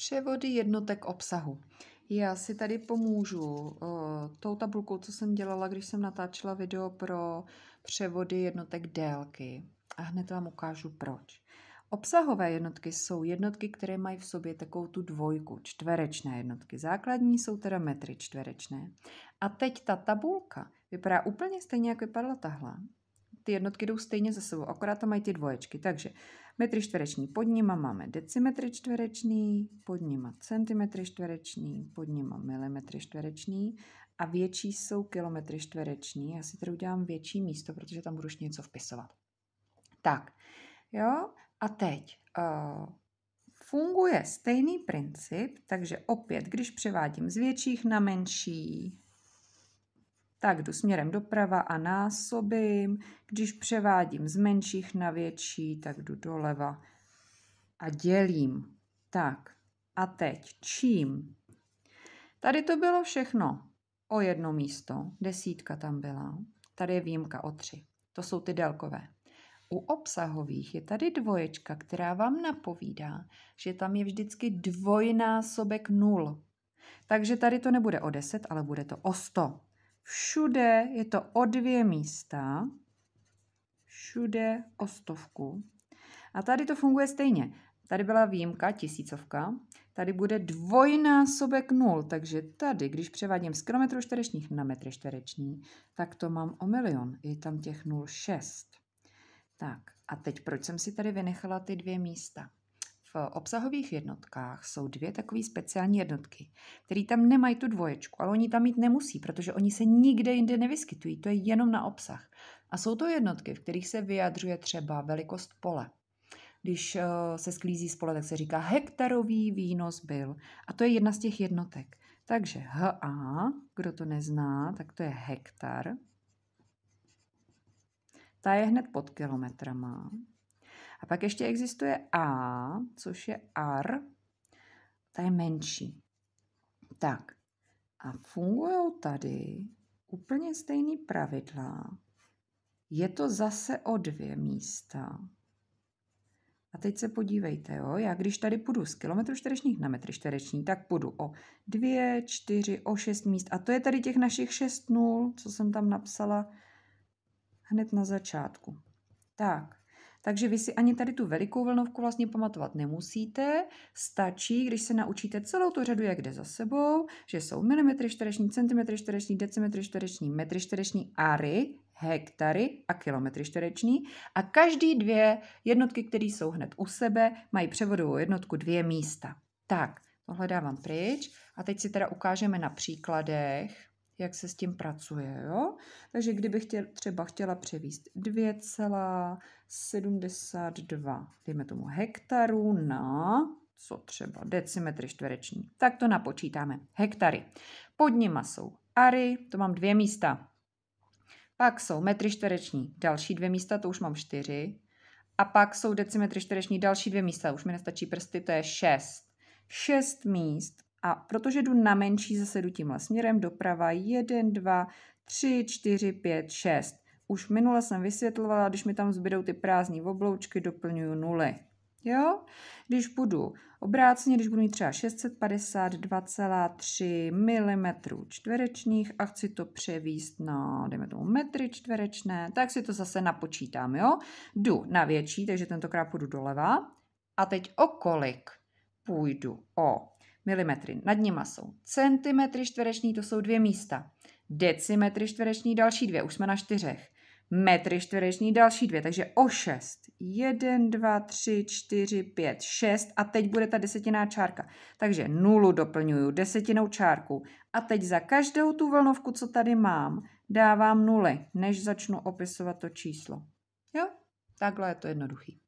Převody jednotek obsahu. Já si tady pomůžu uh, tou tabulkou, co jsem dělala, když jsem natáčela video pro převody jednotek délky. A hned vám ukážu proč. Obsahové jednotky jsou jednotky, které mají v sobě takovou tu dvojku, čtverečné jednotky. Základní jsou teda metry čtverečné. A teď ta tabulka vypadá úplně stejně, jak vypadala tahle ty jednotky jdou stejně za sebou, akorát tam mají ty dvoječky. Takže metry čtvereční pod nima máme decimetry čtvereční, pod nima centimetry čtvereční, pod nima milimetry čtvereční a větší jsou kilometry čtvereční. Já si tady udělám větší místo, protože tam budu něco vpisovat. Tak, jo, a teď uh, funguje stejný princip, takže opět, když převádím z větších na menší, tak jdu směrem doprava a násobím. Když převádím z menších na větší, tak jdu doleva a dělím. Tak a teď čím? Tady to bylo všechno o jedno místo, desítka tam byla, tady je výjimka o tři. To jsou ty délkové. U obsahových je tady dvoječka, která vám napovídá, že tam je vždycky dvojnásobek nul. Takže tady to nebude o 10, ale bude to o 100. Všude je to o dvě místa. Všude o stovku. A tady to funguje stejně. Tady byla výjimka, tisícovka. Tady bude dvojnásobek nul, takže tady, když převádím z kilometrů čtverečních na metry čtvereční, tak to mám o milion. Je tam těch nul šest. Tak a teď proč jsem si tady vynechala ty dvě místa? V obsahových jednotkách jsou dvě takové speciální jednotky, které tam nemají tu dvoječku, ale oni tam mít nemusí, protože oni se nikde jinde nevyskytují, to je jenom na obsah. A jsou to jednotky, v kterých se vyjadřuje třeba velikost pole. Když eh, se sklízí z pole, tak se říká hektarový výnos byl. A to je jedna z těch jednotek. Takže HA, kdo to nezná, tak to je hektar. Ta je hned pod kilometrama. A pak ještě existuje A, což je AR, ta je menší. Tak, a fungují tady úplně stejný pravidla. Je to zase o dvě místa. A teď se podívejte, jo? já když tady půjdu z kilometru čtverečních na metry čtvereční, tak půjdu o dvě, čtyři, o šest míst. A to je tady těch našich šest nul, co jsem tam napsala hned na začátku. Tak, takže vy si ani tady tu velikou vlnovku vlastně pamatovat nemusíte. Stačí, když se naučíte celou tu řadu, jak jde za sebou, že jsou milimetry čtvereční, centimetry čtvereční, decimetry čtvereční, metry čtvereční, ary, hektary a kilometry čtvereční a každý dvě jednotky, které jsou hned u sebe, mají převodovou jednotku dvě místa. Tak, tohle dávám pryč a teď si teda ukážeme na příkladech, jak se s tím pracuje. Jo? Takže kdybych chtěl, třeba chtěla převíst 2,72, dejme tomu hektarů na co třeba decimetry čtvereční. Tak to napočítáme. Hektary. Pod nima jsou ary, to mám dvě místa. Pak jsou metry čtvereční, další dvě místa, to už mám čtyři. A pak jsou decimetry čtvereční, další dvě místa, už mi nestačí prsty, to je šest. Šest míst a protože jdu na menší, zase jdu tímhle směrem doprava 1, 2, 3, 4, 5, 6. Už minule jsem vysvětlovala, když mi tam zbydou ty prázdní obloučky, doplňuju nuly. Jo? Když budu obráceně, když budu mít třeba 652,3 mm čtverečních a chci to převíst na, dejme tomu, metry čtverečné, tak si to zase napočítám, jo? Jdu na větší, takže tentokrát půjdu doleva. A teď o kolik půjdu? O milimetry. Nad nima jsou centimetry čtvereční, to jsou dvě místa. Decimetry čtvereční, další dvě, už jsme na čtyřech. Metry čtvereční, další dvě, takže o šest. Jeden, dva, tři, čtyři, pět, šest a teď bude ta desetiná čárka. Takže nulu doplňuju desetinou čárku a teď za každou tu vlnovku, co tady mám, dávám nuly, než začnu opisovat to číslo. Jo? Takhle je to jednoduchý.